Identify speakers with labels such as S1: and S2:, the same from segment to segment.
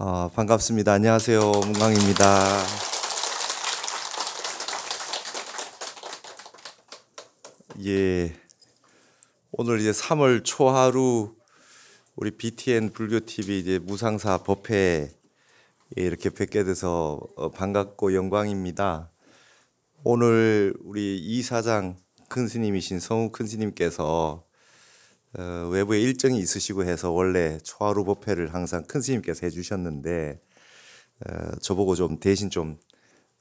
S1: 어, 반갑습니다. 안녕하세요. 문광입니다. 예. 오늘 이제 3월 초하루 우리 BTN 불교 TV 이제 무상사 법회 이렇게 뵙게 돼서 어, 반갑고 영광입니다. 오늘 우리 이 사장 큰 스님이신 성우 큰 스님께서 어, 외부에 일정이 있으시고 해서 원래 초하루 법회를 항상 큰 스님께서 해주셨는데 어, 저보고 좀 대신 좀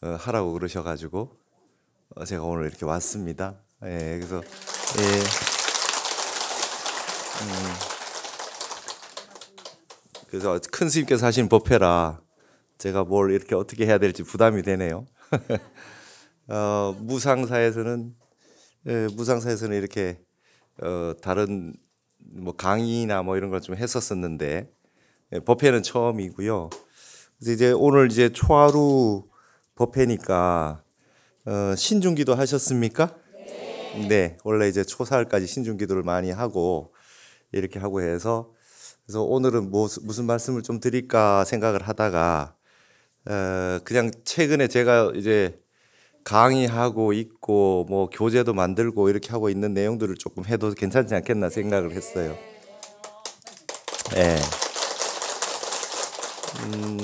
S1: 어, 하라고 그러셔가지고 어, 제가 오늘 이렇게 왔습니다. 예, 그래서 예. 음, 그래서 큰 스님께서 하신 법회라 제가 뭘 이렇게 어떻게 해야 될지 부담이 되네요. 어, 무상사에서는 예, 무상사에서는 이렇게 어, 다른 뭐 강의나 뭐 이런 걸 좀 했었었는데 예, 법회는 처음이고요. 그래서 이제 오늘 이제 초하루 법회니까 어, 신중기도 하셨습니까? 네. 네. 원래 이제 초사흘까지 신중기도를 많이 하고 이렇게 하고 해서 그래서 오늘은 뭐, 무슨 말씀을 좀 드릴까 생각을 하다가 어, 그냥 최근에 제가 이제 강의하고 있고 뭐 교재도 만들고 이렇게 하고 있는 내용들을 조금 해도 괜찮지 않겠나 생각을 했어요. 예. 네. 음,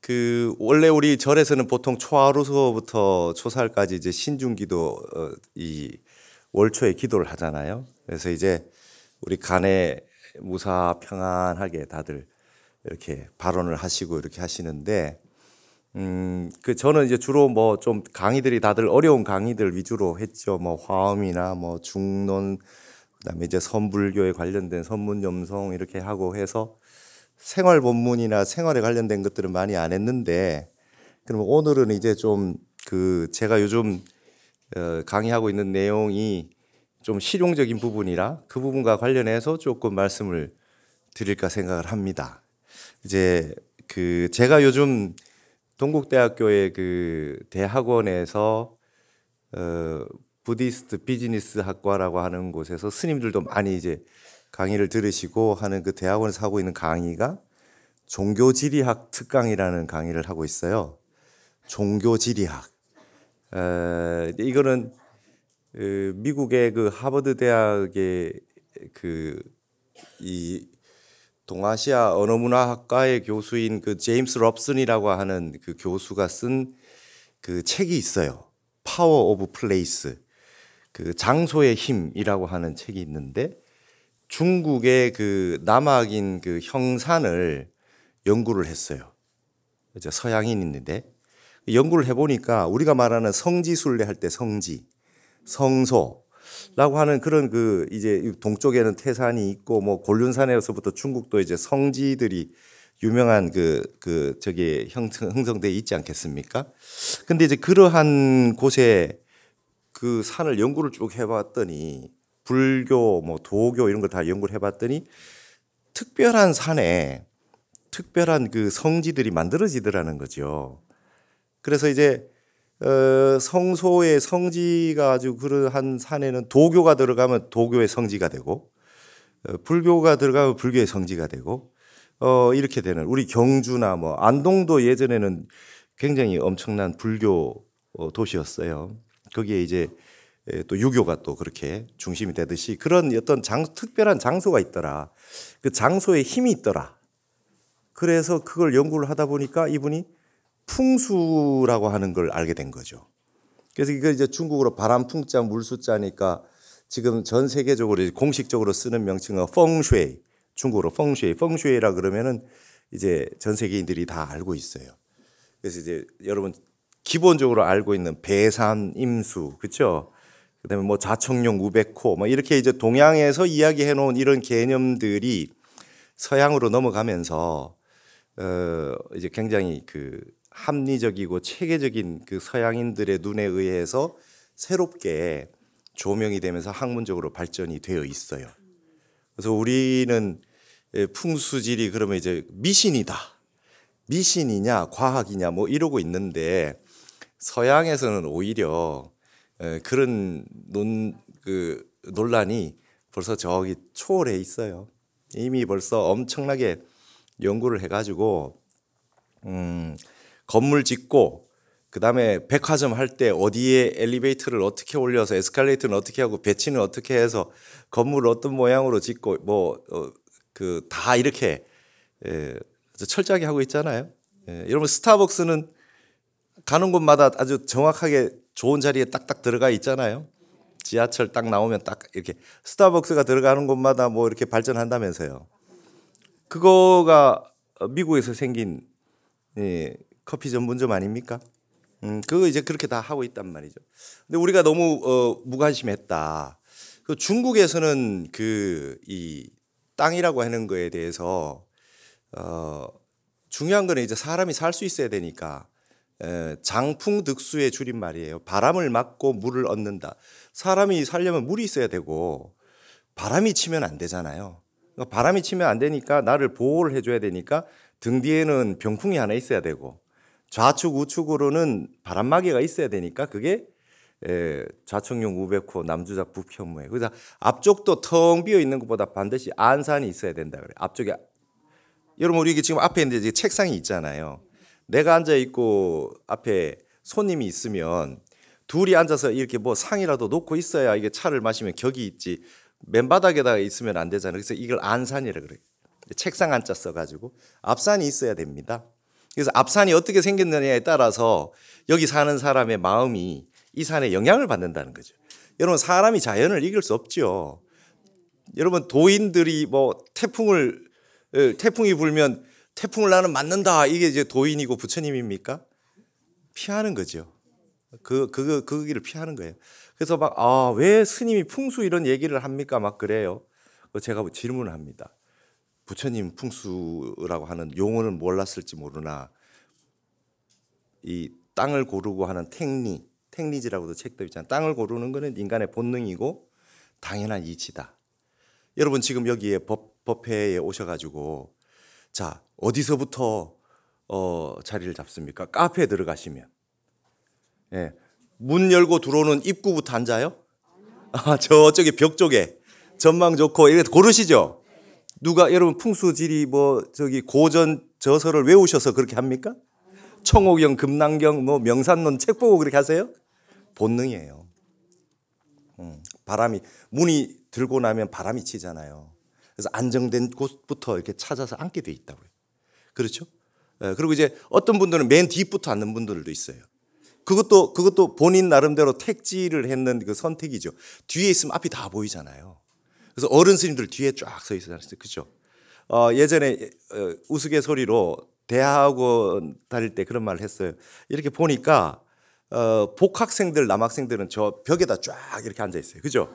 S1: 그 원래 우리 절에서는 보통 초하루서부터 초살까지 이제 신중기도 어, 이 월초에 기도를 하잖아요. 그래서 이제 우리 간에 무사 평안하게 다들 이렇게 발언을 하시고 이렇게 하시는데 음, 그 저는 이제 주로 뭐 좀 강의들이 다들 어려운 강의들 위주로 했죠. 뭐 화음이나 뭐 중론 그다음에 이제 선불교에 관련된 선문 염성 이렇게 하고 해서 생활 본문이나 생활에 관련된 것들은 많이 안 했는데 그럼 오늘은 이제 좀 그 제가 요즘 어, 강의하고 있는 내용이 좀 실용적인 부분이라 그 부분과 관련해서 조금 말씀을 드릴까 생각을 합니다. 이제 그 제가 요즘 동국대학교의 그 대학원에서 어 부디스트 비즈니스 학과라고 하는 곳에서 스님들도 많이 이제 강의를 들으시고 하는 그 대학원에서 하고 있는 강의가 종교지리학 특강이라는 강의를 하고 있어요. 종교지리학. 에, 어, 이거는 그 미국의 그 하버드 대학의 그이 동아시아 언어문화학과의 교수인 그 제임스 럽슨이라고 하는 그 교수가 쓴 그 책이 있어요. 파워 오브 플레이스. 그 장소의 힘이라고 하는 책이 있는데 중국의 그 남학인 그 형산을 연구를 했어요. 이제 서양인인데 연구를 해보니까 우리가 말하는 성지순례 할때 성지, 성소, 라고 하는 그런 그 이제 동쪽에는 태산이 있고 뭐 곤륜산에서부터 중국도 이제 성지들이 유명한 그, 그, 저기 형성, 형성돼 있지 않겠습니까? 근데 이제 그러한 곳에 그 산을 연구를 쭉 해봤더니 불교, 뭐 도교 이런 걸 다 연구를 해봤더니 특별한 산에 특별한 그 성지들이 만들어지더라는 거죠. 그래서 이제 어, 성소의 성지가 아주 그러한 산에는 도교가 들어가면 도교의 성지가 되고 어, 불교가 들어가면 불교의 성지가 되고 어, 이렇게 되는 우리 경주나 뭐 안동도 예전에는 굉장히 엄청난 불교 어, 도시였어요. 거기에 이제 또 유교가 또 그렇게 중심이 되듯이 그런 어떤 장, 특별한 장소가 있더라. 그 장소에 힘이 있더라. 그래서 그걸 연구를 하다 보니까 이분이 풍수라고 하는 걸 알게 된 거죠. 그래서 이걸 이제 중국어로 바람풍자 물수자니까 지금 전 세계적으로 공식적으로 쓰는 명칭은 펑쉐이 중국어로 펑쉐이 펑쉐이라 그러면은 이제 전 세계인들이 다 알고 있어요. 그래서 이제 여러분 기본적으로 알고 있는 배산 임수 그렇죠? 그다음에 뭐 자청룡 우백호 뭐 이렇게 이제 동양에서 이야기해 놓은 이런 개념들이 서양으로 넘어가면서 어 이제 굉장히 그 합리적이고 체계적인 그 서양인들의 눈에 의해서 새롭게 조명이 되면서 학문적으로 발전이 되어 있어요. 그래서 우리는 예, 풍수질이 그러면 이제 미신이다. 미신이냐 과학이냐 뭐 이러고 있는데 서양에서는 오히려 예, 그런 논, 그 논란이 벌써 저기 초월해 있어요. 이미 벌써 엄청나게 연구를 해가지고 음, 건물 짓고 그다음에 백화점 할 때 어디에 엘리베이터를 어떻게 올려서 에스컬레이터는 어떻게 하고 배치는 어떻게 해서 건물 어떤 모양으로 짓고 뭐 그다 어, 이렇게 에, 예, 철저하게 하고 있잖아요. 예, 여러분 스타벅스는 가는 곳마다 아주 정확하게 좋은 자리에 딱딱 들어가 있잖아요. 지하철 딱 나오면 딱 이렇게 스타벅스가 들어가는 곳마다 뭐 이렇게 발전한다면서요. 그거가 미국에서 생긴 예, 커피 전문점 아닙니까? 음, 그거 이제 그렇게 다 하고 있단 말이죠. 근데 우리가 너무 어, 무관심했다. 그 중국에서는 그 이 땅이라고 하는 거에 대해서 어, 중요한 거는 이제 사람이 살 수 있어야 되니까 장풍득수의 줄임말이에요. 바람을 맞고 물을 얻는다. 사람이 살려면 물이 있어야 되고 바람이 치면 안 되잖아요. 그러니까 바람이 치면 안 되니까 나를 보호를 해줘야 되니까 등 뒤에는 병풍이 하나 있어야 되고 좌측 우측으로는 바람막이가 있어야 되니까 그게 에, 좌측용 우백호 남주작 북현무에 그래서 앞쪽도 텅 비어 있는 것보다 반드시 안산이 있어야 된다 그래. 앞쪽에 여러분 우리 지금 앞에 있는 책상이 있잖아요. 내가 앉아 있고 앞에 손님이 있으면 둘이 앉아서 이렇게 뭐 상이라도 놓고 있어야 이게 차를 마시면 격이 있지 맨바닥에다가 있으면 안 되잖아요. 그래서 이걸 안산이라 그래. 책상 안자 써가지고 앞산이 있어야 됩니다. 그래서 앞산이 어떻게 생겼느냐에 따라서 여기 사는 사람의 마음이 이 산에 영향을 받는다는 거죠. 여러분 사람이 자연을 이길 수 없죠. 여러분 도인들이 뭐 태풍을 어, 태풍이 불면 태풍을 나는 맞는다 이게 이제 도인이고 부처님입니까? 피하는 거죠. 그, 그, 그 길을 피하는 거예요. 그래서 막, 아, 왜 스님이 풍수 이런 얘기를 합니까? 막 그래요. 제가 뭐 질문을 합니다. 부처님 풍수라고 하는 용어는 몰랐을지 모르나 이 땅을 고르고 하는 택리, 택리지라고도 책도 있잖아요. 땅을 고르는 것은 인간의 본능이고 당연한 이치다. 여러분 지금 여기에 법, 법회에 오셔가지고 자 어디서부터 어, 자리를 잡습니까? 카페에 들어가시면 예, 문 열고 들어오는 입구부터 앉아요? 아, 저쪽에 벽 쪽에 전망 좋고 이렇게 고르시죠. 누가 여러분 풍수지리 뭐 저기 고전 저서를 외우셔서 그렇게 합니까? 청옥경, 금남경, 뭐 명산론 책 보고 그렇게 하세요? 본능이에요. 음, 바람이 문이 들고 나면 바람이 치잖아요. 그래서 안정된 곳부터 이렇게 찾아서 앉게 돼 있다고요. 그렇죠? 예, 그리고 이제 어떤 분들은 맨 뒤부터 앉는 분들도 있어요. 그것도 그것도 본인 나름대로 택지를 했는 그 선택이죠. 뒤에 있으면 앞이 다 보이잖아요. 그래서 어른 스님들 뒤에 쫙 서 있었어요. 그죠? 어, 예전에 어, 우스갯소리로 대학원 다닐 때 그런 말을 했어요. 이렇게 보니까 어, 복학생들 남학생들은 저 벽에다 쫙 이렇게 앉아 있어요. 그죠?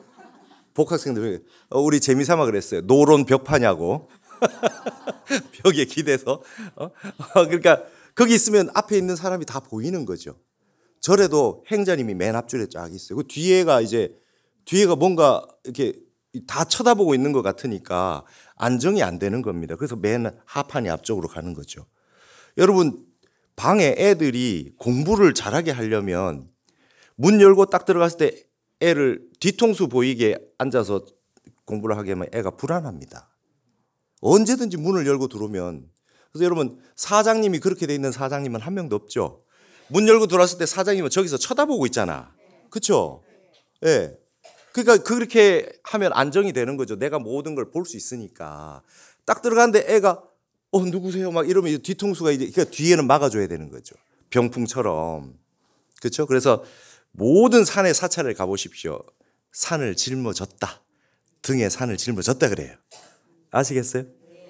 S1: 복학생들 어, 우리 재미삼아 그랬어요. 노론 벽파냐고 벽에 기대서 어? 어? 그러니까 거기 있으면 앞에 있는 사람이 다 보이는 거죠. 절에도 행자님이 맨 앞줄에 쫙 있어요. 그 뒤에가 이제 뒤에가 뭔가 이렇게 다 쳐다보고 있는 것 같으니까 안정이 안 되는 겁니다. 그래서 맨 하판이 앞쪽으로 가는 거죠. 여러분 방에 애들이 공부를 잘하게 하려면 문 열고 딱 들어갔을 때 애를 뒤통수 보이게 앉아서 공부를 하게 하면 애가 불안합니다. 언제든지 문을 열고 들어오면 그래서 여러분 사장님이 그렇게 돼 있는 사장님은 한 명도 없죠. 문 열고 들어왔을 때 사장님은 저기서 쳐다보고 있잖아. 그렇죠? 예. 네. 그러니까 그렇게 하면 안정이 되는 거죠. 내가 모든 걸 볼 수 있으니까. 딱 들어갔는데 애가 어 누구세요? 막 이러면 뒤통수가 이제 그러니까 뒤에는 막아줘야 되는 거죠. 병풍처럼. 그렇죠? 그래서 모든 산의 사찰을 가보십시오. 산을 짊어졌다. 등에 산을 짊어졌다 그래요. 아시겠어요?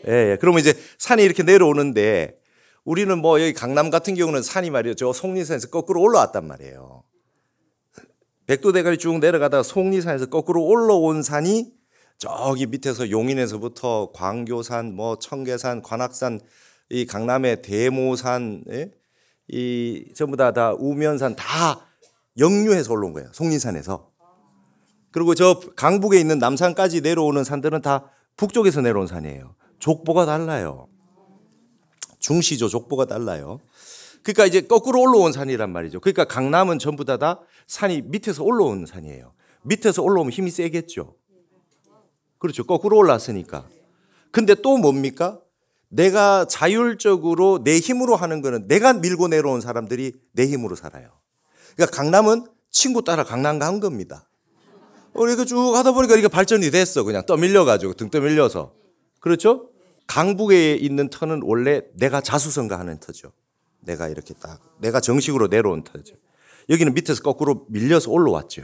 S1: 예, 예. 그러면 이제 산이 이렇게 내려오는데 우리는 뭐 여기 강남 같은 경우는 산이 말이죠. 저 속리산에서 거꾸로 올라왔단 말이에요. 백두대가리 쭉 내려가다가 속리산에서 거꾸로 올라온 산이 저기 밑에서 용인에서부터 광교산, 뭐 청계산, 관악산, 이 강남의 대모산, 예? 이 전부 다 다 우면산 다 역류해서 올라온 거예요. 송리산에서 그리고 저 강북에 있는 남산까지 내려오는 산들은 다 북쪽에서 내려온 산이에요. 족보가 달라요. 중시죠 족보가 달라요. 그러니까 이제 거꾸로 올라온 산이란 말이죠. 그러니까 강남은 전부 다, 다 산이 밑에서 올라온 산이에요. 밑에서 올라오면 힘이 세겠죠. 그렇죠. 거꾸로 올라왔으니까 근데 또 뭡니까? 내가 자율적으로 내 힘으로 하는 거는 내가 밀고 내려온 사람들이 내 힘으로 살아요. 그러니까 강남은 친구 따라 강남 간 겁니다. 우리가 쭉 하다 보니까 이게 발전이 됐어. 그냥 떠밀려가지고 등 떠밀려서. 그렇죠? 강북에 있는 터는 원래 내가 자수성가하는 터죠. 내가 이렇게 딱 내가 정식으로 내려온 터죠. 여기는 밑에서 거꾸로 밀려서 올라왔죠.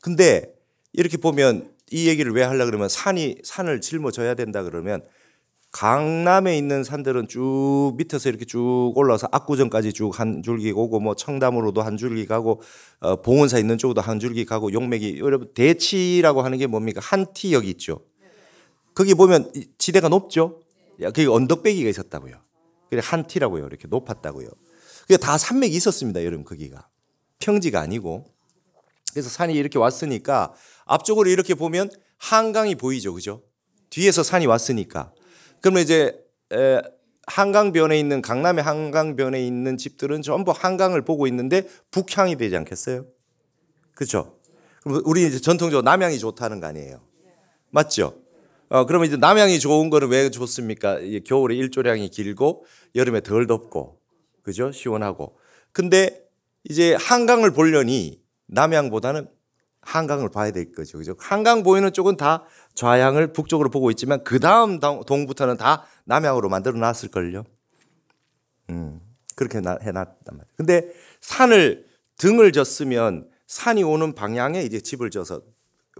S1: 근데 이렇게 보면 이 얘기를 왜 하려 그러면 산이 산을 짊어져야 된다 그러면 강남에 있는 산들은 쭉 밑에서 이렇게 쭉 올라와서 압구정까지 쭉 한 줄기 오고 뭐 청담으로도 한 줄기 가고 어, 봉은사 있는 쪽도 한 줄기 가고 용맥이 여러분 대치라고 하는 게 뭡니까 한티역 있죠. 거기 보면 지대가 높죠. 야, 그 언덕배기가 있었다고요. 그래 한 티라고요. 이렇게 높았다고요. 그게 다 산맥이 있었습니다. 여러분 거기가 평지가 아니고 그래서 산이 이렇게 왔으니까 앞쪽으로 이렇게 보면 한강이 보이죠, 그죠? 뒤에서 산이 왔으니까 그러면 이제 에, 한강변에 있는 강남의 한강변에 있는 집들은 전부 한강을 보고 있는데 북향이 되지 않겠어요? 그렇죠? 우리 이제 전통적으로 남향이 좋다는 거 아니에요? 맞죠? 어, 그러면 이제 남향이 좋은 거는 왜 좋습니까? 겨울에 일조량이 길고 여름에 덜 덥고 그죠? 시원하고. 근데 이제 한강을 보려니 남향보다는 한강을 봐야 될 거죠. 그죠? 한강 보이는 쪽은 다 좌향을 북쪽으로 보고 있지만 그 다음 동부터는 다 남향으로 만들어 놨을 걸요. 음. 그렇게 해 놨단 말이에요. 근데 산을 등을 졌으면 산이 오는 방향에 이제 집을 져서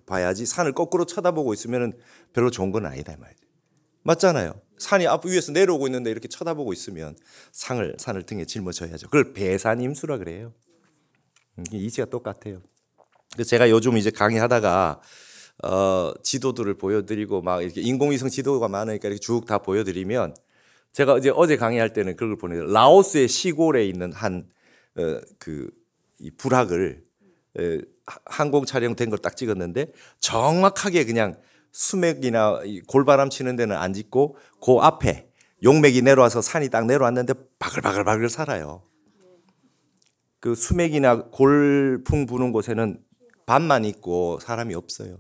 S1: 봐야지 산을 거꾸로 쳐다보고 있으면 별로 좋은 건 아니다 말이죠. 맞잖아요. 산이 앞 위에서 내려오고 있는데 이렇게 쳐다보고 있으면 상을 산을 등에 짊어져야죠. 그걸 배산임수라 그래요. 음, 이치가 똑같아요. 제가 요즘 이제 강의하다가 어, 지도들을 보여드리고 막 이렇게 인공위성 지도가 많으니까 이렇게 쭉다 보여드리면 제가 이제 어제 강의할 때는 그걸 보내요. 라오스의 시골에 있는 한그 어, 그 불학을 에, 항공 촬영된 걸 딱 찍었는데 정확하게 그냥 수맥이나 골바람 치는 데는 안 짓고 그 앞에 용맥이 내려와서 산이 딱 내려왔는데 바글바글바글 살아요. 그 수맥이나 골풍 부는 곳에는 밤만 있고 사람이 없어요.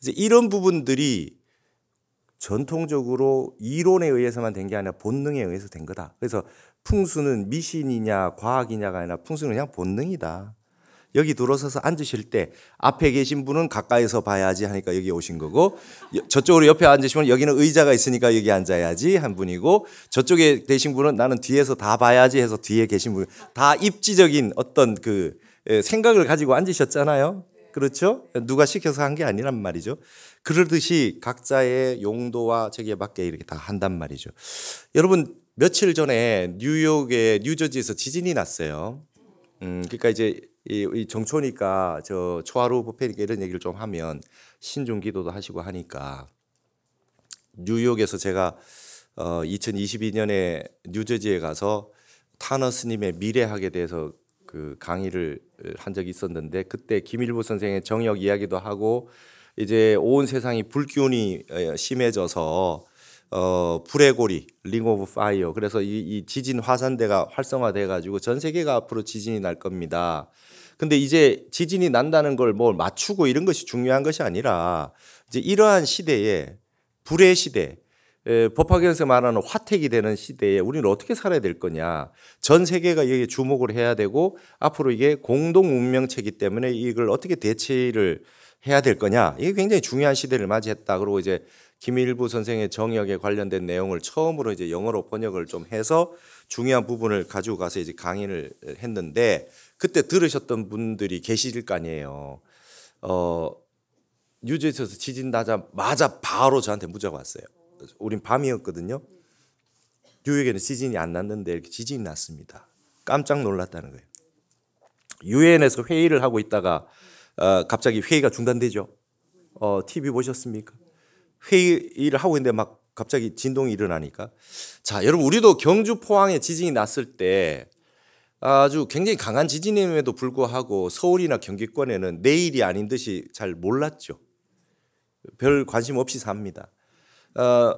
S1: 이제 이런 부분들이 전통적으로 이론에 의해서만 된 게 아니라 본능에 의해서 된 거다. 그래서 풍수는 미신이냐 과학이냐가 아니라 풍수는 그냥 본능이다. 여기 들어서서 앉으실 때 앞에 계신 분은 가까이서 봐야지 하니까 여기 오신 거고 저쪽으로 옆에 앉으시면 여기는 의자가 있으니까 여기 앉아야지 한 분이고 저쪽에 계신 분은 나는 뒤에서 다 봐야지 해서 뒤에 계신 분 다 입지적인 어떤 그 생각을 가지고 앉으셨잖아요. 그렇죠? 누가 시켜서 한 게 아니란 말이죠. 그러듯이 각자의 용도와 저기에 맞게 이렇게 다 한단 말이죠. 여러분 며칠 전에 뉴욕의 뉴저지에서 지진이 났어요. 음, 그러니까 이제 이, 이 정초니까 저 초하루 부페니까 이런 얘기를 좀 하면 신중 기도도 하시고 하니까 뉴욕에서 제가 어 2022년에 뉴저지에 가서 타너 스님의 미래학에 대해서 그 강의를 어, 한 적이 있었는데 그때 김일보 선생의 정역 이야기도 하고 이제 온 세상이 불기운이 어, 심해져서 어, 불의 고리, 링 오브 파이어. 그래서 이, 이 지진 화산대가 활성화돼 가지고 전 세계가 앞으로 지진이 날 겁니다. 근데 이제 지진이 난다는 걸뭘 뭐 맞추고 이런 것이 중요한 것이 아니라 이제 이러한 시대에 불의 시대, 법학에서 말하는 화택이 되는 시대에 우리는 어떻게 살아야 될 거냐. 전 세계가 여기에 주목을 해야 되고 앞으로 이게 공동 운명체이기 때문에 이걸 어떻게 대체를 해야 될 거냐. 이게 굉장히 중요한 시대를 맞이했다. 그리고 이제 김일부 선생의 정역에 관련된 내용을 처음으로 이제 영어로 번역을 좀 해서 중요한 부분을 가지고 가서 이제 강의를 했는데 그때 들으셨던 분들이 계실 거 아니에요. 어, 뉴저지에서 지진 나자마자 바로 저한테 문자가 왔어요. 우린 밤이었거든요. 뉴욕에는 지진이 안 났는데 이렇게 지진이 났습니다. 깜짝 놀랐다는 거예요. 유엔에서 회의를 하고 있다가 어, 갑자기 회의가 중단되죠. 어, TV 보셨습니까? 회의를 하고 있는데 막 갑자기 진동이 일어나니까 자 여러분 우리도 경주 포항에 지진이 났을 때 아주 굉장히 강한 지진임에도 불구하고 서울이나 경기권에는 내일이 아닌 듯이 잘 몰랐죠. 별 관심 없이 삽니다. 어,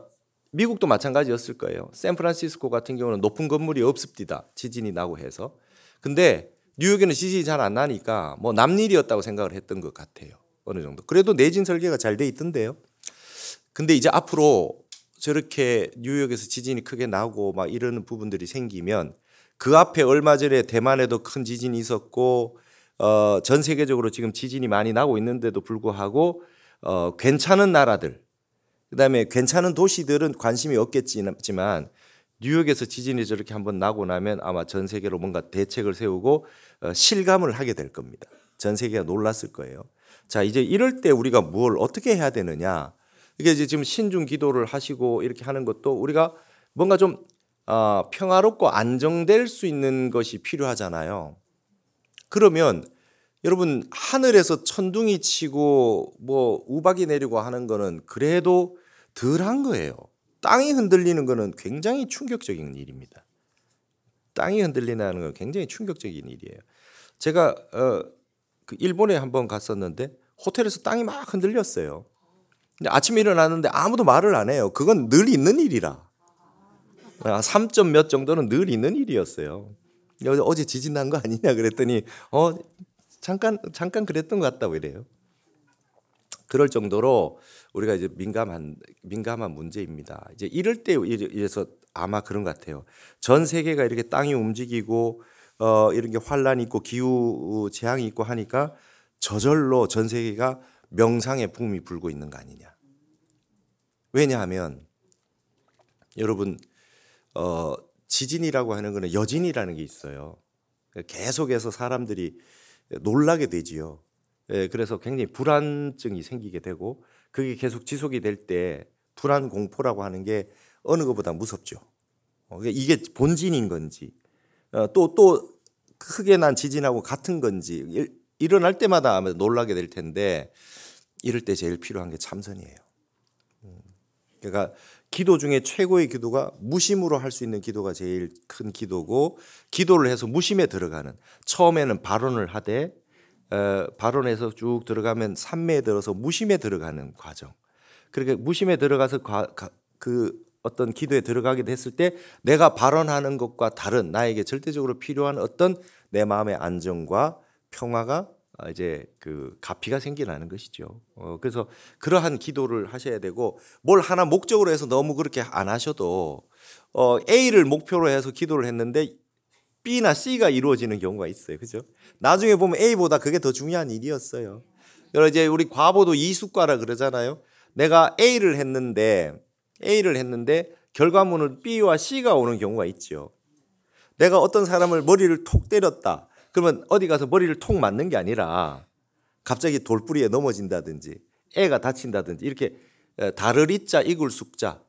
S1: 미국도 마찬가지였을 거예요. 샌프란시스코 같은 경우는 높은 건물이 없습니다. 지진이 나고 해서. 근데 뉴욕에는 지진이 잘 안 나니까 뭐 남일이었다고 생각을 했던 것 같아요. 어느 정도. 그래도 내진 설계가 잘 돼 있던데요. 근데 이제 앞으로 저렇게 뉴욕에서 지진이 크게 나고 막 이러는 부분들이 생기면 그 앞에 얼마 전에 대만에도 큰 지진이 있었고 어, 전 세계적으로 지금 지진이 많이 나고 있는데도 불구하고 어, 괜찮은 나라들 그다음에 괜찮은 도시들은 관심이 없겠지만 뉴욕에서 지진이 저렇게 한번 나고 나면 아마 전 세계로 뭔가 대책을 세우고 어, 실감을 하게 될 겁니다. 전 세계가 놀랐을 거예요. 자, 이제 이럴 때 우리가 뭘 어떻게 해야 되느냐? 이게 이제 지금 신중 기도를 하시고 이렇게 하는 것도 우리가 뭔가 좀 어, 평화롭고 안정될 수 있는 것이 필요하잖아요. 그러면 여러분 하늘에서 천둥이 치고 뭐 우박이 내리고 하는 거는 그래도 덜한 거예요. 땅이 흔들리는 거는 굉장히 충격적인 일입니다. 땅이 흔들리는 건 굉장히 충격적인 일이에요. 제가 어, 그 일본에 한번 갔었는데 호텔에서 땅이 막 흔들렸어요. 근데 아침에 일어났는데 아무도 말을 안 해요. 그건 늘 있는 일이라. 3점 아, 몇 정도는 늘 있는 일이었어요. 어제 지진 난 거 아니냐 그랬더니 어 잠깐 잠깐 그랬던 것 같다고 이래요. 그럴 정도로 우리가 이제 민감한 민감한 문제입니다. 이제 이럴 때 이래서 아마 그런 것 같아요. 전 세계가 이렇게 땅이 움직이고 어 이런 게 환란 있고 기후 재앙이 있고 하니까 저절로 전 세계가 명상의 붐이 불고 있는 거 아니냐. 왜냐하면 여러분 어, 지진이라고 하는 거는 여진이라는 게 있어요. 계속해서 사람들이 놀라게 되지요. 예, 그래서 굉장히 불안증이 생기게 되고 그게 계속 지속이 될 때 불안 공포라고 하는 게 어느 것보다 무섭죠. 어, 그러니까 이게 본진인 건지 또또 어, 크게 난 지진하고 같은 건지 일어날 때마다 아마 놀라게 될 텐데 이럴 때 제일 필요한 게 참선이에요. 음. 그러니까 기도 중에 최고의 기도가 무심으로 할 수 있는 기도가 제일 큰 기도고 기도를 해서 무심에 들어가는 처음에는 발언을 하되 어, 발언에서 쭉 들어가면 삼매에 들어서 무심에 들어가는 과정. 그렇게 그러니까 무심에 들어가서 과, 가, 그 어떤 기도에 들어가게 됐을 때 내가 발언하는 것과 다른 나에게 절대적으로 필요한 어떤 내 마음의 안정과 평화가 아, 이제 그 가피가 생기라는 것이죠. 어, 그래서 그러한 기도를 하셔야 되고 뭘 하나 목적으로 해서 너무 그렇게 안 하셔도 어, A를 목표로 해서 기도를 했는데 B나 C가 이루어지는 경우가 있어요. 그죠? 나중에 보면 A보다 그게 더 중요한 일이었어요. 그래서 이제 우리 과보도 이숙과라 그러잖아요. 내가 A를 했는데 A를 했는데 결과물은 B와 C가 오는 경우가 있죠. 내가 어떤 사람을 머리를 톡 때렸다. 그러면 어디 가서 머리를 통 맞는 게 아니라 갑자기 돌뿌리에 넘어진다든지 애가 다친다든지 이렇게 다를 이자 이을 숙자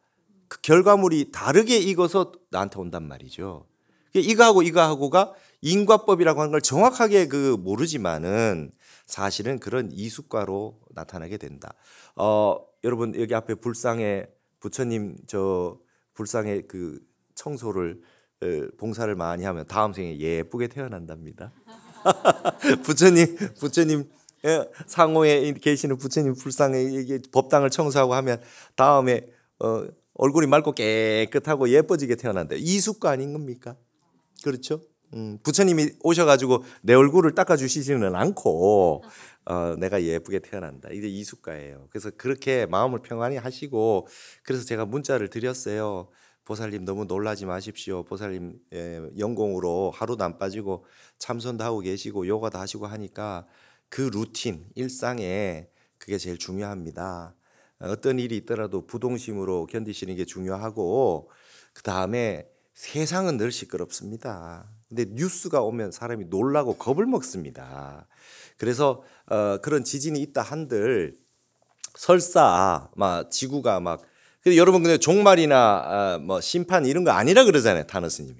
S1: 그 결과물이 다르게 익어서 나한테 온단 말이죠. 이거하고 이거하고가 인과법이라고 하는 걸 정확하게 그 모르지만은 사실은 그런 이숙과로 나타나게 된다. 어, 여러분 여기 앞에 불상의 부처님 저 불상의 그 청소를 봉사를 많이 하면 다음 생에 예쁘게 태어난답니다. 부처님 부처님 상호에 계시는 부처님 불상에 법당을 청소하고 하면 다음에 어, 얼굴이 맑고 깨끗하고 예뻐지게 태어난대. 이숙과 아닌 겁니까? 그렇죠? 음, 부처님이 오셔가지고 내 얼굴을 닦아주시지는 않고 어, 내가 예쁘게 태어난다. 이게 이숙가예요. 그래서 그렇게 마음을 평안히 하시고 그래서 제가 문자를 드렸어요. 보살님 너무 놀라지 마십시오. 보살님 연공으로 예, 하루도 안 빠지고 참선도 하고 계시고 요가도 하시고 하니까 그 루틴 일상에 그게 제일 중요합니다. 어떤 일이 있더라도 부동심으로 견디시는 게 중요하고 그 다음에 세상은 늘 시끄럽습니다. 근데 뉴스가 오면 사람이 놀라고 겁을 먹습니다. 그래서 어, 그런 지진이 있다 한들 설사 막 지구가 막 여러분 근데 종말이나 아, 뭐 심판 이런 거 아니라 그러잖아요. 타너 스님이.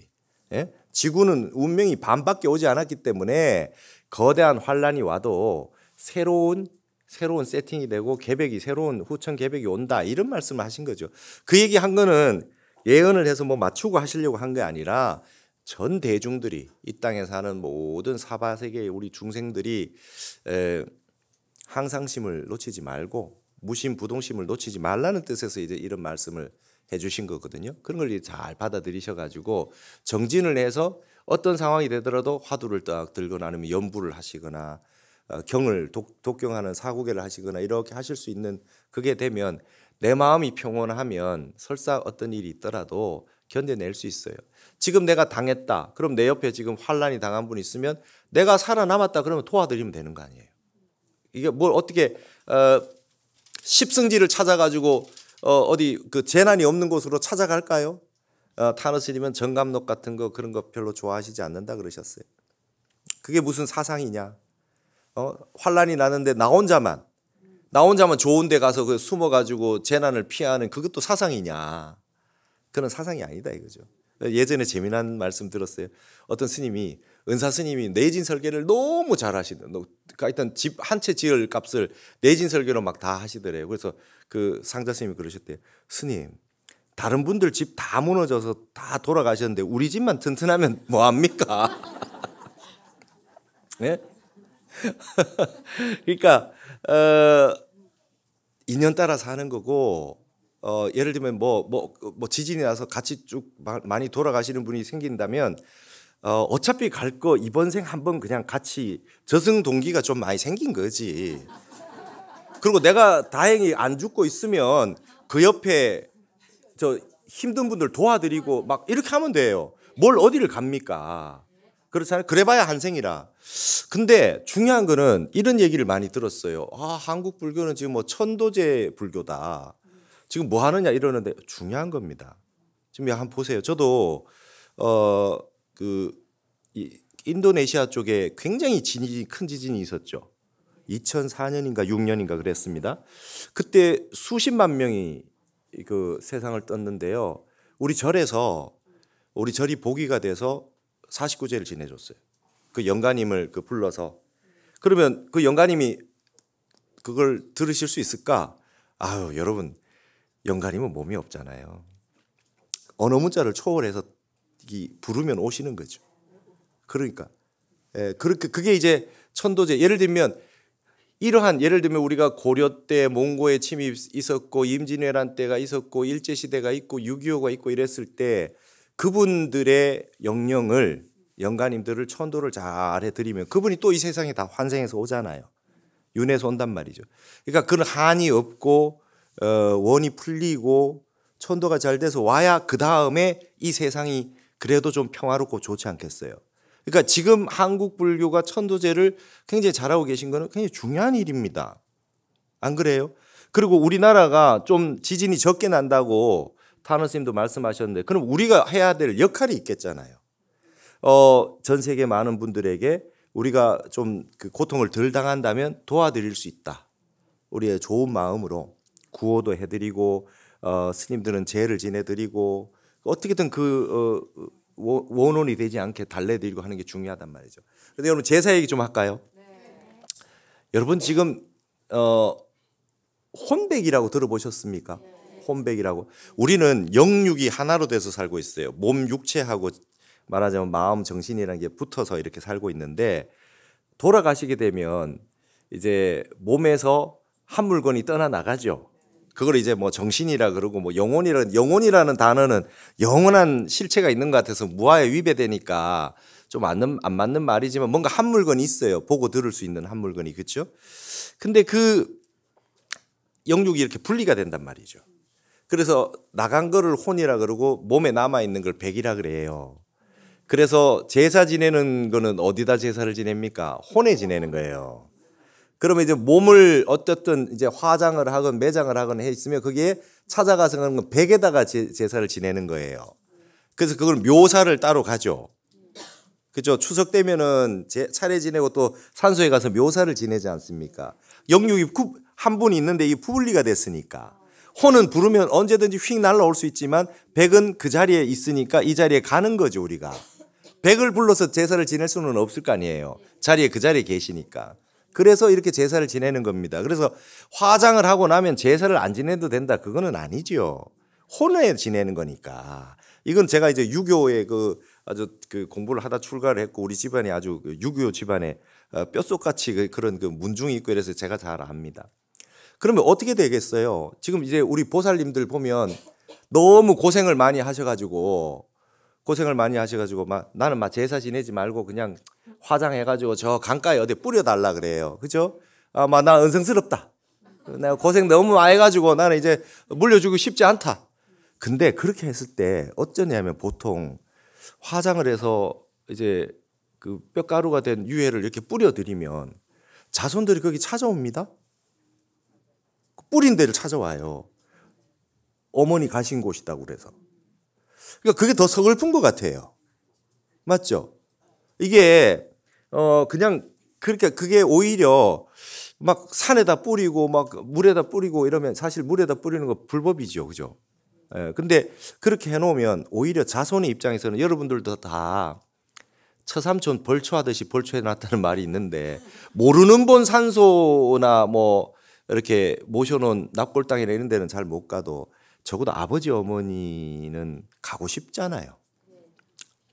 S1: 예? 지구는 운명이 반밖에 오지 않았기 때문에 거대한 환란이 와도 새로운 새로운 세팅이 되고 계백이 새로운 후천 계백이 온다 이런 말씀을 하신 거죠. 그 얘기 한 거는 예언을 해서 뭐 맞추고 하시려고 한 게 아니라 전 대중들이 이 땅에 사는 모든 사바 세계의 우리 중생들이 에, 항상심을 놓치지 말고 무심 부동심을 놓치지 말라는 뜻에서 이제 이런 말씀을 해주신 거거든요. 그런 걸 잘 받아들이셔가지고 정진을 해서 어떤 상황이 되더라도 화두를 딱 들거나 아니면 연부를 하시거나 어, 경을 독, 독경하는 사고개를 하시거나 이렇게 하실 수 있는 그게 되면 내 마음이 평온하면 설사 어떤 일이 있더라도 견뎌낼 수 있어요. 지금 내가 당했다. 그럼 내 옆에 지금 환란이 당한 분이 있으면 내가 살아남았다. 그러면 도와드리면 되는 거 아니에요. 이게 뭘 어떻게 어, 십승지를 찾아가지고 어, 어 디그 재난이 없는 곳으로 찾아갈까요? 어, 타노스님은 정감록 같은 거 그런 거 별로 좋아하시지 않는다 그러셨어요. 그게 무슨 사상이냐? 어, 환란이 나는데 나 혼자만 나 혼자만 좋은데 가서 그 숨어가지고 재난을 피하는 그것도 사상이냐? 그런 사상이 아니다 이거죠. 예전에 재미난 말씀 들었어요. 어떤 스님이 은사 스님이 내진 설계를 너무 잘 하시는 그러니까 일단 집 한 채 지을 값을 내진 설계로 막 다 하시더래요. 그래서 그 상자 스님이 그러셨대요. 스님 다른 분들 집 다 무너져서 다 돌아가셨는데 우리 집만 튼튼하면 뭐 합니까? 네? 그러니까 어, 인연 따라 사는 거고 어, 예를 들면 뭐, 뭐, 뭐 지진이 나서 같이 쭉 많이 돌아가시는 분이 생긴다면 어, 어차피 갈 거 이번 생 한 번 그냥 같이 저승 동기가 좀 많이 생긴 거지. 그리고 내가 다행히 안 죽고 있으면 그 옆에 저 힘든 분들 도와드리고 막 이렇게 하면 돼요. 뭘 어디를 갑니까? 그렇잖아요. 그래봐야 한생이라. 근데 중요한 거는 이런 얘기를 많이 들었어요. 아, 한국 불교는 지금 뭐 천도제 불교다. 지금 뭐 하느냐 이러는데 중요한 겁니다. 지금 한 보세요. 저도 어 그이 인도네시아 쪽에 굉장히 진이큰 지진이 있었죠. 2004년인가 6년인가 그랬습니다. 그때 수십만 명이 그 세상을 떴는데요. 우리 절에서 우리 절이 보기가 돼서 49제를 지내줬어요. 그 영가님을 그 불러서 그러면 그 영가님이 그걸 들으실 수 있을까? 아유 여러분 영가님은 몸이 없잖아요. 언어 문자를 초월해서 부르면 오시는 거죠. 그러니까 예, 그렇게 그게 이제 천도제 예를 들면 이러한 예를 들면 우리가 고려 때 몽고의 침입 있었고 임진왜란 때가 있었고 일제 시대가 있고 6.25가 있고 이랬을 때 그분들의 영령을 영가님들을 천도를 잘 해드리면 그분이 또 이 세상에 다 환생해서 오잖아요. 윤회서 온단 말이죠. 그러니까 그런 한이 없고 어, 원이 풀리고 천도가 잘 돼서 와야 그 다음에 이 세상이 그래도 좀 평화롭고 좋지 않겠어요. 그러니까 지금 한국 불교가 천도제를 굉장히 잘하고 계신 거는 굉장히 중요한 일입니다. 안 그래요? 그리고 우리나라가 좀 지진이 적게 난다고 타노스님도 말씀하셨는데 그럼 우리가 해야 될 역할이 있겠잖아요. 어, 전 세계 많은 분들에게 우리가 좀 그 고통을 덜 당한다면 도와드릴 수 있다. 우리의 좋은 마음으로 구호도 해드리고 어, 스님들은 제를 지내드리고 어떻게든 그 어, 어, 원혼이 되지 않게 달래드리고 하는 게 중요하단 말이죠. 그런데 여러분 제사 얘기 좀 할까요? 네. 여러분 지금 어, 혼백이라고 들어보셨습니까? 네. 혼백이라고 우리는 영육이 하나로 돼서 살고 있어요. 몸 육체하고 말하자면 마음 정신이라는 게 붙어서 이렇게 살고 있는데 돌아가시게 되면 이제 몸에서 한 물건이 떠나 나가죠. 그걸 이제 뭐 정신이라 그러고 뭐 영혼이라는 영혼이라는 단어는 영원한 실체가 있는 것 같아서 무아에 위배되니까 좀 안 맞는 말이지만 뭔가 한 물건이 있어요. 보고 들을 수 있는 한 물건이 그렇죠? 근데 그 영육이 이렇게 분리가 된단 말이죠. 그래서 나간 거를 혼이라 그러고 몸에 남아 있는 걸 백이라 그래요. 그래서 제사 지내는 거는 어디다 제사를 지냅니까? 혼에 지내는 거예요. 그러면 이제 몸을 어쨌든 이제 화장을 하건 매장을 하건 해 있으면 거기에 찾아가서 하는 런 백에다가 제사를 지내는 거예요. 그래서 그걸 묘사를 따로 가죠. 그죠. 추석 되면은 차례 지내고 또 산소에 가서 묘사를 지내지 않습니까? 영육이 한 분이 있는데 이 푸블리가 됐으니까. 호는 부르면 언제든지 휙 날라올 수 있지만 백은 그 자리에 있으니까 이 자리에 가는 거죠, 우리가. 백을 불러서 제사를 지낼 수는 없을 거 아니에요. 자리에 그 자리에 계시니까. 그래서 이렇게 제사를 지내는 겁니다. 그래서 화장을 하고 나면 제사를 안 지내도 된다. 그거는 아니죠 혼에 지내는 거니까. 이건 제가 이제 유교의 그 아주 그 공부를 하다 출가를 했고 우리 집안이 아주 그 유교 집안에 어, 뼛속같이 그 그런 그 문중이 있고 이래서 제가 잘 압니다. 그러면 어떻게 되겠어요? 지금 이제 우리 보살님들 보면 너무 고생을 많이 하셔가지고 고생을 많이 하셔가지고 막 나는 막 제사 지내지 말고 그냥 화장해가지고 저 강가에 어디 뿌려달라 그래요. 그죠? 아마 나 은성스럽다. 내가 고생 너무 많이 해가지고 나는 이제 물려주고 싶지 않다. 근데 그렇게 했을 때 어쩌냐면 보통 화장을 해서 이제 그 뼈가루가 된 유해를 이렇게 뿌려드리면 자손들이 거기 찾아옵니다. 뿌린 데를 찾아와요. 어머니 가신 곳이다 그래서. 그러니까 그게 더 서글픈 것 같아요. 맞죠? 이게 어 그냥 그렇게 그게 오히려 막 산에다 뿌리고 막 물에다 뿌리고 이러면 사실 물에다 뿌리는 거 불법이죠. 그죠? 예. 근데 그렇게 해 놓으면 오히려 자손의 입장에서는 여러분들도 다 처삼촌 벌초하듯이 벌초해 놨다는 말이 있는데 모르는 본 산소나 뭐 이렇게 모셔놓은 납골당이나 이런 데는 잘 못 가도 적어도 아버지 어머니는 가고 싶잖아요.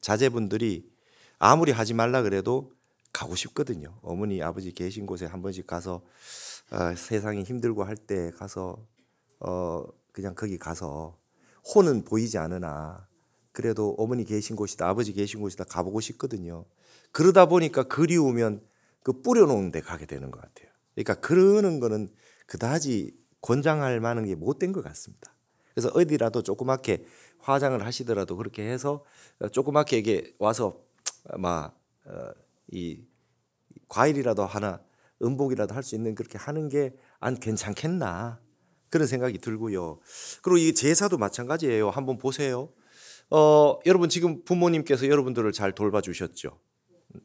S1: 자제분들이 아무리 하지 말라 그래도 가고 싶거든요. 어머니 아버지 계신 곳에 한 번씩 가서 어, 세상이 힘들고 할 때 가서 어, 그냥 거기 가서 혼은 보이지 않으나 그래도 어머니 계신 곳이다 아버지 계신 곳이다 가보고 싶거든요. 그러다 보니까 그리우면 그 뿌려놓은 데 가게 되는 것 같아요. 그러니까 그러는 거는 그다지 권장할 만한 게 못된 것 같습니다. 그래서 어디라도 조그맣게 화장을 하시더라도 그렇게 해서 어, 조그맣게 이게 와서 막이 어, 어, 과일이라도 하나 음복이라도 할 수 있는 그렇게 하는 게 안 괜찮겠나 그런 생각이 들고요. 그리고 이 제사도 마찬가지예요. 한번 보세요. 어, 여러분 지금 부모님께서 여러분들을 잘 돌봐주셨죠.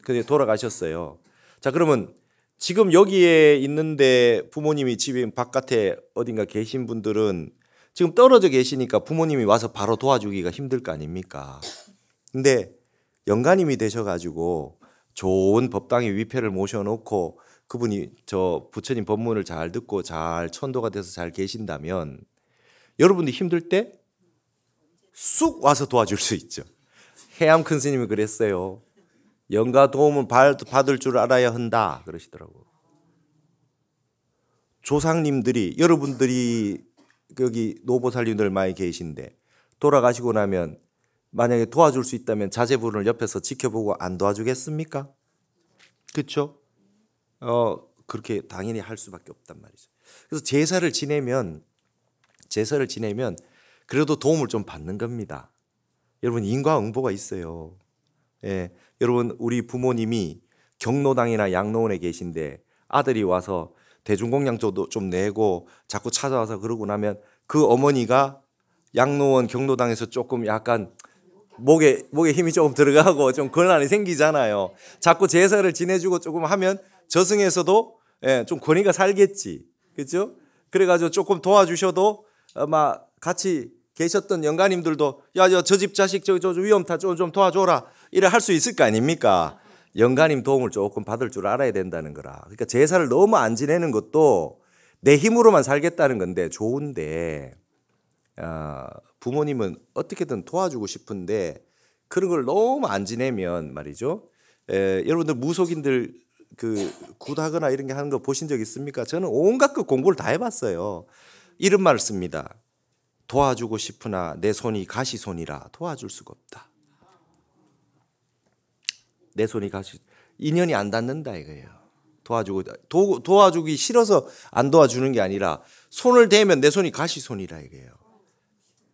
S1: 근데 돌아가셨어요. 자 그러면 지금 여기에 있는데 부모님이 집에 바깥에 어딘가 계신 분들은 지금 떨어져 계시니까 부모님이 와서 바로 도와주기가 힘들 거 아닙니까? 근데 영가님이 되셔가지고 좋은 법당에 위패를 모셔놓고 그분이 저 부처님 법문을 잘 듣고 잘 천도가 돼서 잘 계신다면 여러분들 힘들 때 쑥 와서 도와줄 수 있죠. 해암 큰 스님이 그랬어요. 영가 도움은 받을 줄 알아야 한다 그러시더라고. 요 조상님들이 여러분들이 여기 노보살님들 많이 계신데 돌아가시고 나면 만약에 도와줄 수 있다면 자제분을 옆에서 지켜보고 안 도와주겠습니까? 그렇죠? 어 그렇게 당연히 할 수밖에 없단 말이죠. 그래서 제사를 지내면 제사를 지내면 그래도 도움을 좀 받는 겁니다. 여러분 인과응보가 있어요. 예, 여러분 우리 부모님이 경로당이나 양로원에 계신데 아들이 와서 대중공양조도 좀 내고 자꾸 찾아와서 그러고 나면 그 어머니가 양로원 경로당에서 조금 약간 목에 목에 힘이 조금 들어가고 좀 권한이 생기잖아요. 자꾸 제사를 지내주고 조금 하면 저승에서도 예, 좀 권위가 살겠지, 그렇죠? 그래가지고 조금 도와주셔도 아마 같이 계셨던 영가님들도 야저집 자식 저저 위험 타좀 좀 도와줘라 이래 할 수 있을 거 아닙니까? 영가님 도움을 조금 받을 줄 알아야 된다는 거라. 그러니까 제사를 너무 안 지내는 것도 내 힘으로만 살겠다는 건데 좋은데 어, 부모님은 어떻게든 도와주고 싶은데 그런 걸 너무 안 지내면 말이죠. 에, 여러분들 무속인들 그 구다거나 이런 게 하는 거 보신 적 있습니까? 저는 온갖 그 공부를 다 해봤어요. 이런 말을 씁니다. 도와주고 싶으나 내 손이 가시손이라 도와줄 수가 없다. 내 손이 가시 인연이 안 닿는다 이거예요. 도와주고 도, 도와주기 싫어서 안 도와주는 게 아니라 손을 대면 내 손이 가시손이라 이거예요.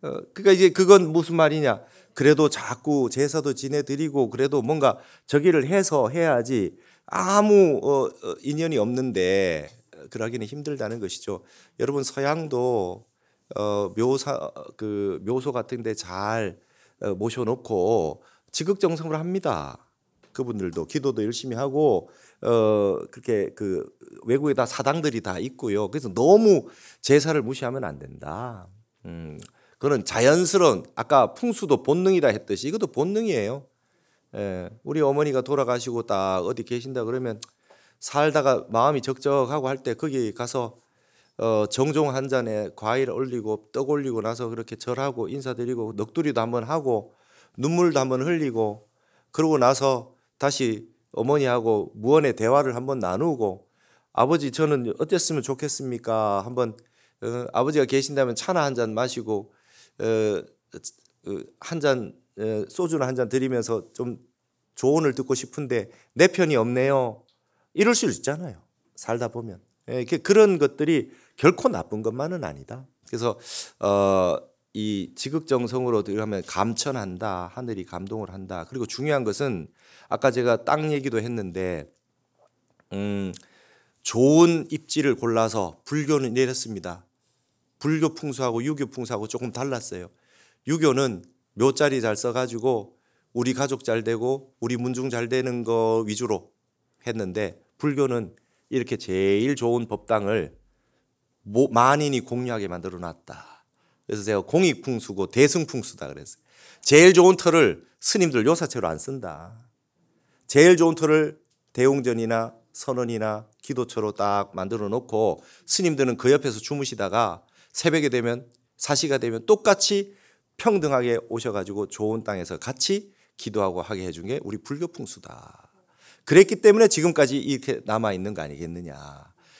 S1: 어, 그러니까 이제 그건 무슨 말이냐? 그래도 자꾸 제사도 지내드리고 그래도 뭔가 저기를 해서 해야지 아무 어, 어 인연이 없는데 그러기는 힘들다는 것이죠. 여러분 서양도 어, 묘사 그 묘소 같은데 잘 어, 모셔놓고 지극정성을 합니다. 그분들도 기도도 열심히 하고 어 그렇게 그 외국에 다 사당들이 다 있고요. 그래서 너무 제사를 무시하면 안 된다. 음. 그런 자연스러운 아까 풍수도 본능이라 했듯이 이것도 본능이에요. 예, 우리 어머니가 돌아가시고 딱 어디 계신다 그러면 살다가 마음이 적적하고 할 때 거기 가서 어, 정종 한 잔에 과일 올리고 떡 올리고 나서 그렇게 절하고 인사드리고 넋두리도 한번 하고 눈물도 한번 흘리고 그러고 나서 다시 어머니하고 무언의 대화를 한번 나누고 아버지 저는 어땠으면 좋겠습니까? 한번 어, 아버지가 계신다면 차나 한 잔 마시고 어, 어 한잔 어, 소주나 한 잔 드리면서 좀 조언을 듣고 싶은데 내 편이 없네요. 이럴 수 있잖아요. 살다 보면 예, 그런 것들이 결코 나쁜 것만은 아니다. 그래서 어, 이 지극정성으로 들으면 감천한다. 하늘이 감동을 한다. 그리고 중요한 것은 아까 제가 땅 얘기도 했는데 음 좋은 입지를 골라서 불교는 내렸습니다. 불교 풍수하고 유교 풍수하고 조금 달랐어요. 유교는 묘자리 잘 써가지고 우리 가족 잘 되고 우리 문중 잘 되는 거 위주로 했는데 불교는 이렇게 제일 좋은 법당을 만인이 공유하게 만들어 놨다. 그래서 제가 공익풍수고 대승풍수다 그랬어요. 제일 좋은 터를 스님들 요사체로 안 쓴다. 제일 좋은 터를 대웅전이나 선언이나 기도처로 딱 만들어 놓고 스님들은 그 옆에서 주무시다가 새벽에 되면 사시가 되면 똑같이 평등하게 오셔가지고 좋은 땅에서 같이 기도하고 하게 해 준 게 우리 불교 풍수다. 그랬기 때문에 지금까지 이렇게 남아 있는 거 아니겠느냐.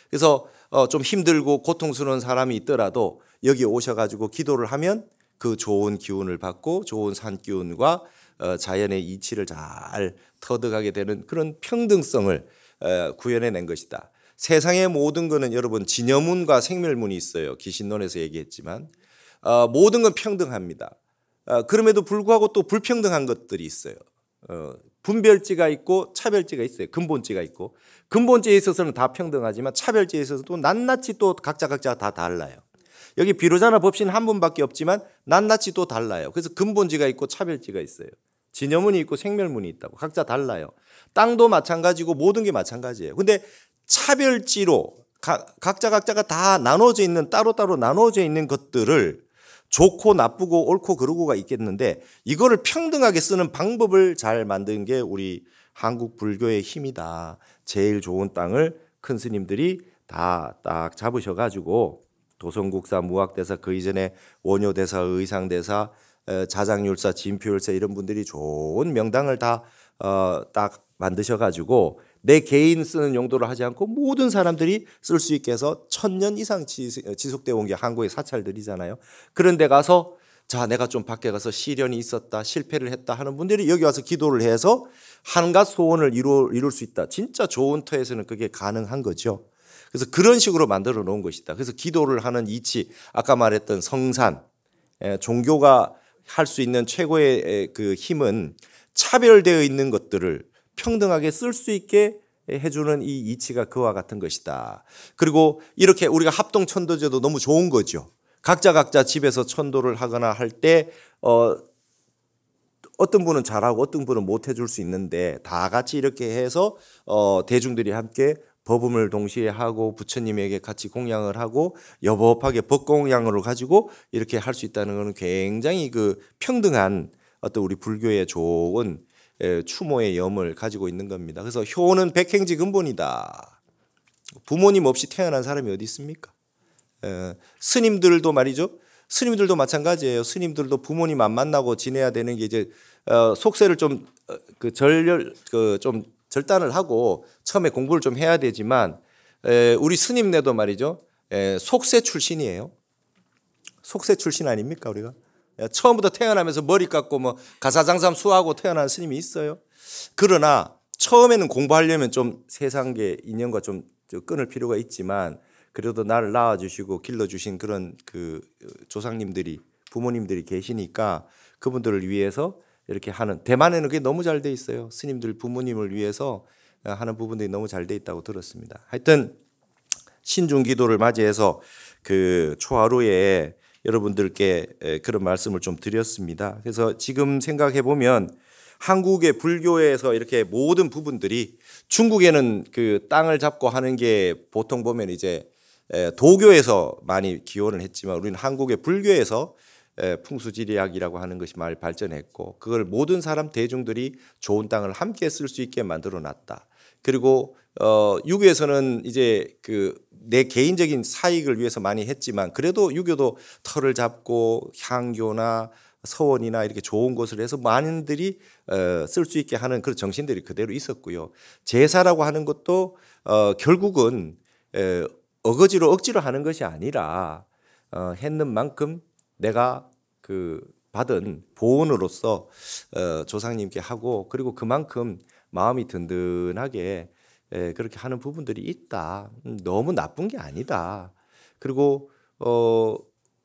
S1: 그래서 어, 좀 힘들고 고통스러운 사람이 있더라도 여기 오셔가지고 기도를 하면 그 좋은 기운을 받고 좋은 산 기운과 어, 자연의 이치를 잘 터득하게 되는 그런 평등성을 어, 구현해 낸 것이다. 세상의 모든 것은 여러분 진여문과 생멸문이 있어요. 기신론에서 얘기했지만 어, 모든 건 평등합니다. 그럼에도 불구하고 또 불평등한 것들이 있어요. 분별지가 있고 차별지가 있어요. 근본지가 있고 근본지에 있어서는 다 평등하지만 차별지에 있어서 도 낱낱이 또 각자 각자 다 달라요. 여기 비로자나 법신 한 분밖에 없지만 낱낱이 또 달라요. 그래서 근본지가 있고 차별지가 있어요. 진여문이 있고 생멸문이 있다고 각자 달라요. 땅도 마찬가지고 모든 게 마찬가지예요. 근데 차별지로 가, 각자 각자가 다 나눠져 있는 따로따로 나눠져 있는 것들을 좋고 나쁘고 옳고 그르고가 있겠는데 이거를 평등하게 쓰는 방법을 잘 만든 게 우리 한국 불교의 힘이다. 제일 좋은 땅을 큰 스님들이 다 딱 잡으셔 가지고 도성국사, 무학대사 그 이전에 원효대사, 의상대사, 자장율사, 진표율사 이런 분들이 좋은 명당을 다딱 어, 만드셔가지고 내 개인 쓰는 용도를 하지 않고 모든 사람들이 쓸 수 있게 해서 천년 이상 지속되어 온 게 한국의 사찰들이잖아요. 그런데 가서 자, 내가 좀 밖에 가서 시련이 있었다, 실패를 했다 하는 분들이 여기 와서 기도를 해서 한가 소원을 이룰, 이룰 수 있다. 진짜 좋은 터에서는 그게 가능한 거죠. 그래서 그런 식으로 만들어 놓은 것이다. 그래서 기도를 하는 이치, 아까 말했던 성산, 예, 종교가 할 수 있는 최고의 그 힘은 차별되어 있는 것들을 평등하게 쓸 수 있게 해주는 이 이치가 그와 같은 것이다. 그리고 이렇게 우리가 합동 천도제도 너무 좋은 거죠. 각자 각자 집에서 천도를 하거나 할 때 어, 어떤 분은 잘하고 어떤 분은 못 해줄 수 있는데 다 같이 이렇게 해서 어, 대중들이 함께 법음을 동시에 하고 부처님에게 같이 공양을 하고 여법하게 법공양으로 가지고 이렇게 할 수 있다는 것은 굉장히 그 평등한 어떤 우리 불교의 좋은 추모의 염을 가지고 있는 겁니다. 그래서 효는 백행지 근본이다. 부모님 없이 태어난 사람이 어디 있습니까? 에, 스님들도 말이죠. 스님들도 마찬가지예요. 스님들도 부모님 안 만나고 지내야 되는 게 이제 어, 속세를 좀그 어, 절렬 그좀 절단을 하고 처음에 공부를 좀 해야 되지만 에, 우리 스님네도 말이죠. 에, 속세 출신이에요. 속세 출신 아닙니까 우리가? 에, 처음부터 태어나면서 머리 깎고 뭐 가사장삼 수하고 태어난 스님이 있어요. 그러나 처음에는 공부하려면 좀 세상계 인연과 좀 끊을 필요가 있지만 그래도 나를 낳아주시고 길러주신 그런 그 조상님들이 부모님들이 계시니까 그분들을 위해서 이렇게 하는 대만에는 그게 너무 잘 돼 있어요. 스님들 부모님을 위해서 어, 하는 부분들이 너무 잘 돼 있다고 들었습니다. 하여튼 신중 기도를 맞이해서 그 초하루에 여러분들께 그런 말씀을 좀 드렸습니다. 그래서 지금 생각해 보면 한국의 불교에서 이렇게 모든 부분들이 중국에는 그 땅을 잡고 하는 게 보통 보면 이제 도교에서 많이 기원을 했지만 우리는 한국의 불교에서 풍수지리학이라고 하는 것이 말 발전했고 그걸 모든 사람 대중들이 좋은 땅을 함께 쓸 수 있게 만들어 놨다. 그리고 어 유교에서는 이제 그 내 개인적인 사익을 위해서 많이 했지만 그래도 유교도 털을 잡고 향교나 서원이나 이렇게 좋은 것을 해서 많은들이 어, 쓸 수 있게 하는 그런 정신들이 그대로 있었고요. 제사라고 하는 것도 어, 결국은 어거지로 억지로 하는 것이 아니라 어, 했는 만큼 내가 그 받은 보온으로서 어, 조상님께 하고 그리고 그만큼 마음이 든든하게 에, 예, 그렇게 하는 부분들이 있다. 음, 너무 나쁜 게 아니다. 그리고 어,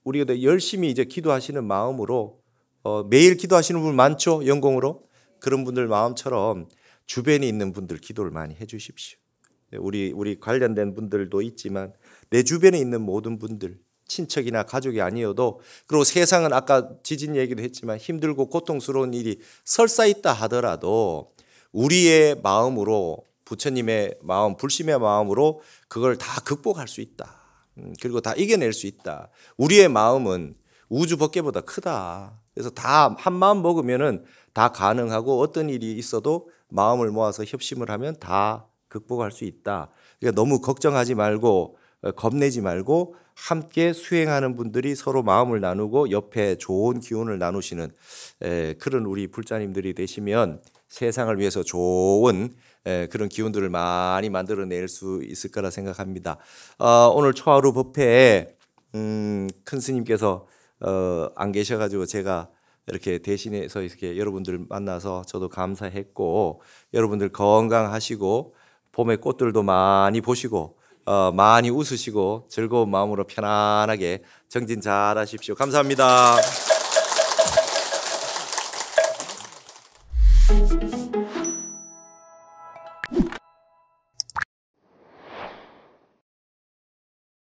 S1: 우리가 열심히 이제 기도하시는 마음으로 어, 매일 기도하시는 분 많죠? 영공으로 그런 분들 마음처럼 주변에 있는 분들 기도를 많이 해주십시오. 네, 우리 우리 관련된 분들도 있지만 내 주변에 있는 모든 분들 친척이나 가족이 아니어도 그리고 세상은 아까 지진 얘기도 했지만 힘들고 고통스러운 일이 설사 있다 하더라도 우리의 마음으로 부처님의 마음, 불심의 마음으로 그걸 다 극복할 수 있다. 음, 그리고 다 이겨낼 수 있다. 우리의 마음은 우주 벗개보다 크다. 그래서 다 한 마음 먹으면은 다 가능하고 어떤 일이 있어도 마음을 모아서 협심을 하면 다 극복할 수 있다. 그러니까 너무 걱정하지 말고 어, 겁내지 말고 함께 수행하는 분들이 서로 마음을 나누고 옆에 좋은 기운을 나누시는 그런 우리 불자님들이 되시면 세상을 위해서 좋은 그런 기운들을 많이 만들어낼 수 있을 거라 생각합니다. 어, 오늘 초하루 법회에 음, 큰 스님께서 어, 안 계셔가지고 제가 이렇게 대신해서 이렇게 여러분들 만나서 저도 감사했고 여러분들 건강하시고 봄에 꽃들도 많이 보시고 어, 많이 웃으시고 즐거운 마음으로 편안하게 정진 잘 하십시오. 감사합니다.